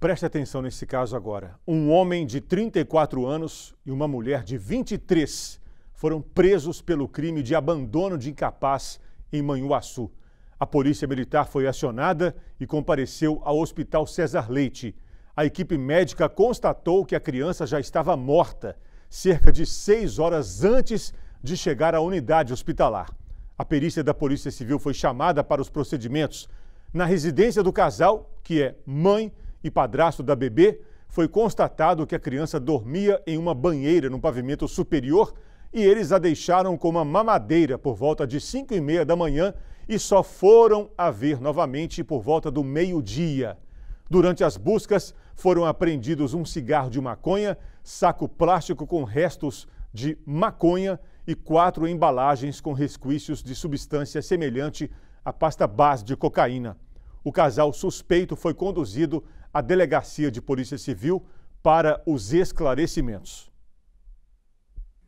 Preste atenção nesse caso agora. Um homem de 34 anos e uma mulher de 23 foram presos pelo crime de abandono de incapaz em Manhuaçu. A polícia militar foi acionada e compareceu ao Hospital César Leite. A equipe médica constatou que a criança já estava morta cerca de seis horas antes de chegar à unidade hospitalar. A perícia da Polícia Civil foi chamada para os procedimentos. Na residência do casal, que é mãe, e padrasto da bebê, foi constatado que a criança dormia em uma banheira no pavimento superior e eles a deixaram com uma mamadeira por volta de 5 e meia da manhã e só foram a ver novamente por volta do meio-dia. Durante as buscas, foram apreendidos um cigarro de maconha, saco plástico com restos de maconha e quatro embalagens com resquícios de substância semelhante à pasta base de cocaína. O casal suspeito foi conduzido a Delegacia de Polícia Civil para os esclarecimentos.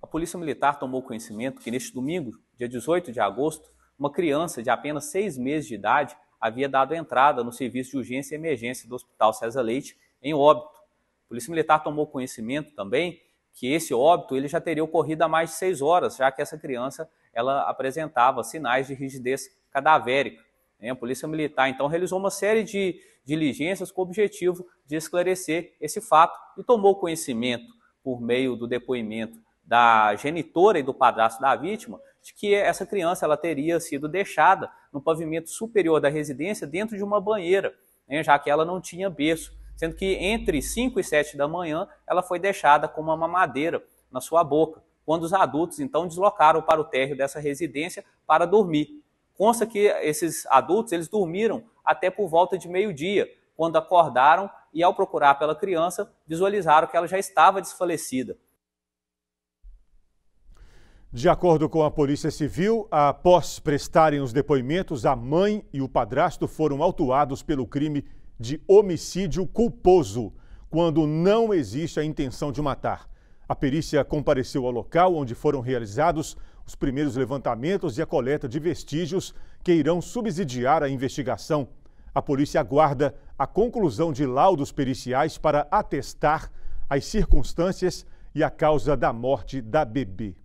A Polícia Militar tomou conhecimento que neste domingo, dia 18 de agosto, uma criança de apenas seis meses de idade havia dado entrada no serviço de urgência e emergência do Hospital César Leite em óbito. A Polícia Militar tomou conhecimento também que esse óbito ele já teria ocorrido há mais de seis horas, já que essa criança ela apresentava sinais de rigidez cadavérica. Né? A Polícia Militar, então, realizou uma série de diligências com o objetivo de esclarecer esse fato e tomou conhecimento, por meio do depoimento da genitora e do padrasto da vítima, de que essa criança ela teria sido deixada no pavimento superior da residência dentro de uma banheira, né, já que ela não tinha berço, sendo que entre 5 e 7 da manhã ela foi deixada com uma mamadeira na sua boca, quando os adultos então deslocaram para o térreo dessa residência para dormir. Consta que esses adultos eles dormiram até por volta de meio-dia, quando acordaram e, ao procurar pela criança, visualizaram que ela já estava desfalecida. De acordo com a Polícia Civil, após prestarem os depoimentos, a mãe e o padrasto foram autuados pelo crime de homicídio culposo, quando não existe a intenção de matar. A perícia compareceu ao local onde foram realizados os primeiros levantamentos e a coleta de vestígios que irão subsidiar a investigação. A polícia aguarda a conclusão de laudos periciais para atestar as circunstâncias e a causa da morte da bebê.